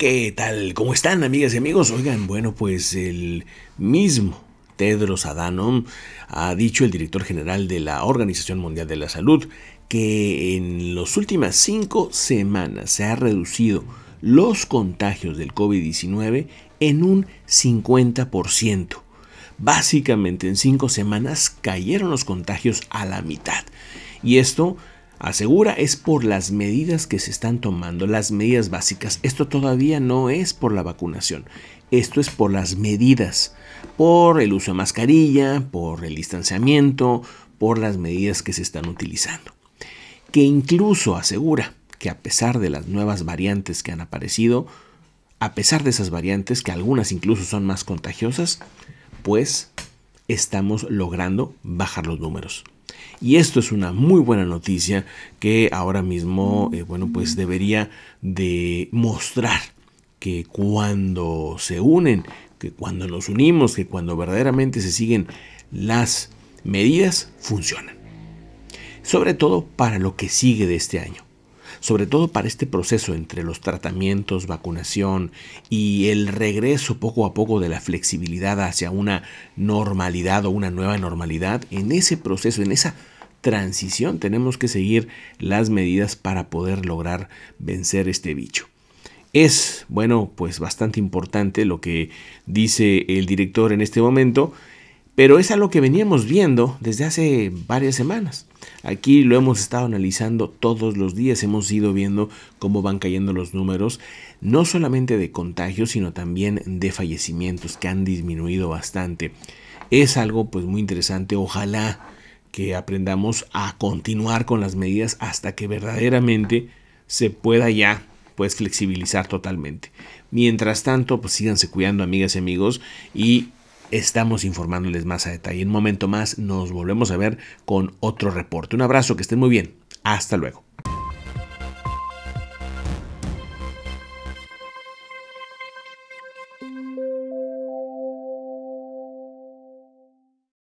¿Qué tal? ¿Cómo están, amigas y amigos? Oigan, bueno, pues el mismo Tedros Adhanom ha dicho el director general de la Organización Mundial de la Salud que en las últimas cinco semanas se ha reducido los contagios del COVID-19 en un 50%. Básicamente en cinco semanas cayeron los contagios a la mitad. Y esto asegura es por las medidas que se están tomando, las medidas básicas. Esto todavía no es por la vacunación, esto es por las medidas, por el uso de mascarilla, por el distanciamiento, por las medidas que se están utilizando. Que incluso asegura que a pesar de las nuevas variantes que han aparecido, a pesar de esas variantes, que algunas incluso son más contagiosas, pues estamos logrando bajar los números. Y esto es una muy buena noticia que ahora mismo, eh, bueno, pues debería de mostrar que cuando se unen, que cuando nos unimos, que cuando verdaderamente se siguen las medidas, funcionan. Sobre todo para lo que sigue de este año sobre todo para este proceso entre los tratamientos, vacunación y el regreso poco a poco de la flexibilidad hacia una normalidad o una nueva normalidad, en ese proceso, en esa transición tenemos que seguir las medidas para poder lograr vencer este bicho. Es, bueno, pues bastante importante lo que dice el director en este momento pero es algo que veníamos viendo desde hace varias semanas. Aquí lo hemos estado analizando todos los días, hemos ido viendo cómo van cayendo los números, no solamente de contagios, sino también de fallecimientos que han disminuido bastante. Es algo pues muy interesante, ojalá que aprendamos a continuar con las medidas hasta que verdaderamente se pueda ya pues flexibilizar totalmente. Mientras tanto, pues síganse cuidando amigas y amigos y estamos informándoles más a detalle. En un momento más nos volvemos a ver con otro reporte. Un abrazo, que estén muy bien. Hasta luego.